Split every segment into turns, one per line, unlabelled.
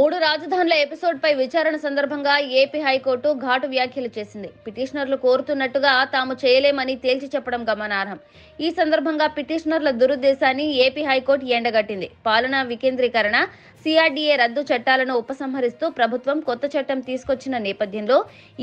మూడు రాజధానుల ఎపిసోడ్ పై విచారణ సందర్భంగా ఏపీ హైకోర్టు ఘాటు వ్యాఖ్యలు చేసింది పిటిషనర్లు కోరుతున్నట్టుగా తాము చేయలేమని తేల్చి చెప్పడం గమనార్హం ఈ సందర్భంగా పిటిషనర్ల దురుద్దేశాన్ని ఏపీ హైకోర్టు ఎండగట్టింది పాలనా వికేంద్రీకరణ సిఆర్డీఏ రద్దు చట్టాలను ఉపసంహరిస్తూ ప్రభుత్వం కొత్త చట్టం తీసుకొచ్చిన నేపథ్యంలో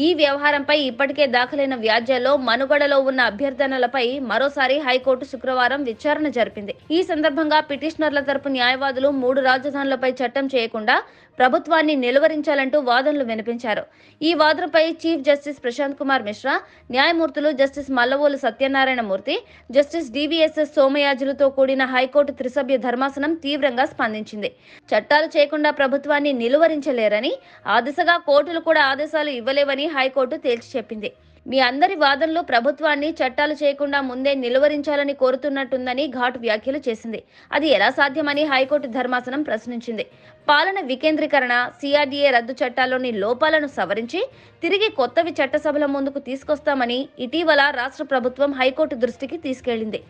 ఈ వ్యవహారంపై ఇప్పటికే దాఖలైన వ్యాజ్యాల్లో మనుగడలో ఉన్న అభ్యర్థనలపై మరోసారి హైకోర్టు శుక్రవారం విచారణ జరిపింది ఈ సందర్భంగా పిటిషనర్ల తరపు న్యాయవాదులు మూడు రాజధానులపై చట్టం చేయకుండా ప్రభుత్వాన్ని నిలువరించాలంటూ వాదనలు వినిపించారు ఈ వాదనపై చీఫ్ జస్టిస్ ప్రశాంత్ కుమార్ మిశ్రా న్యాయమూర్తులు justice Mallavolu Satyanarayana Murthy justice DVSS సోమయాజులతో కూడిన హైకోర్టు త్రిసభ్య ధర్మాసనం తీవ్రంగా స్పందించింది చట్టాలు చేయకుండా ప్రభుత్వాన్ని నిలువరించలేరని ఆ దిశగా కోర్టులు కూడా ఆదేశాలు ఇవ్వలేవని హైకోర్టు తేల్చి చెప్పింది మీ అందరి వాదనలు ప్రభుత్వాన్ని చట్టాలు చేయకుండా ముందే నిలువరించాలని కోరుతున్నట్టుందని ఘాట్ వ్యాఖ్యలు చేసింది అది ఎలా సాధ్యమని హైకోర్టు ధర్మాసనం ప్రశ్నించింది పాలన వికేంద్రీకరణ సిఆర్డీఏ రద్దు చట్టాల్లోని లోపాలను సవరించి తిరిగి కొత్తవి చట్టసభల ముందుకు తీసుకొస్తామని ఇటీవల రాష్ట్ర ప్రభుత్వం హైకోర్టు దృష్టికి తీసుకెళ్లింది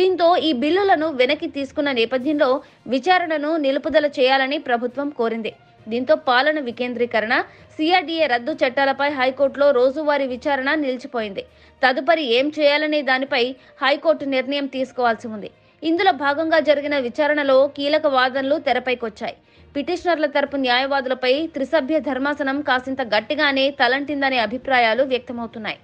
దీంతో ఈ బిల్లులను వెనక్కి తీసుకున్న నేపథ్యంలో విచారణను నిలుపుదల చేయాలని ప్రభుత్వం కోరింది దీంతో పాలన వికేంద్రీకరణ సిఆర్డీఏ రద్దు చట్టాలపై హైకోర్టులో రోజువారీ విచారణ నిలిచిపోయింది తదుపరి ఏం చేయాలనే దానిపై హైకోర్టు నిర్ణయం తీసుకోవాల్సి ఉంది ఇందులో భాగంగా జరిగిన విచారణలో కీలక వాదనలు తెరపైకొచ్చాయి పిటిషనర్ల తరపు న్యాయవాదులపై త్రిసభ్య ధర్మాసనం కాసింత గట్టిగానే తలంటిందనే అభిప్రాయాలు వ్యక్తమవుతున్నాయి